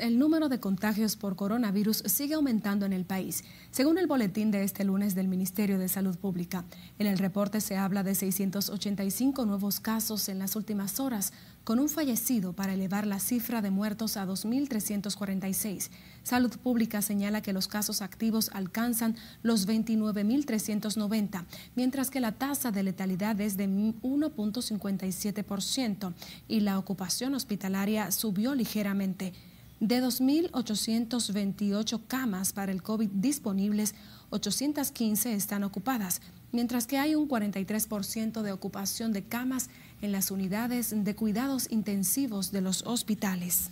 el número de contagios por coronavirus sigue aumentando en el país. Según el boletín de este lunes del Ministerio de Salud Pública, en el reporte se habla de 685 nuevos casos en las últimas horas, con un fallecido para elevar la cifra de muertos a 2.346. Salud Pública señala que los casos activos alcanzan los 29.390, mientras que la tasa de letalidad es de 1.57% y la ocupación hospitalaria subió ligeramente. De 2.828 camas para el COVID disponibles, 815 están ocupadas, mientras que hay un 43% de ocupación de camas en las unidades de cuidados intensivos de los hospitales.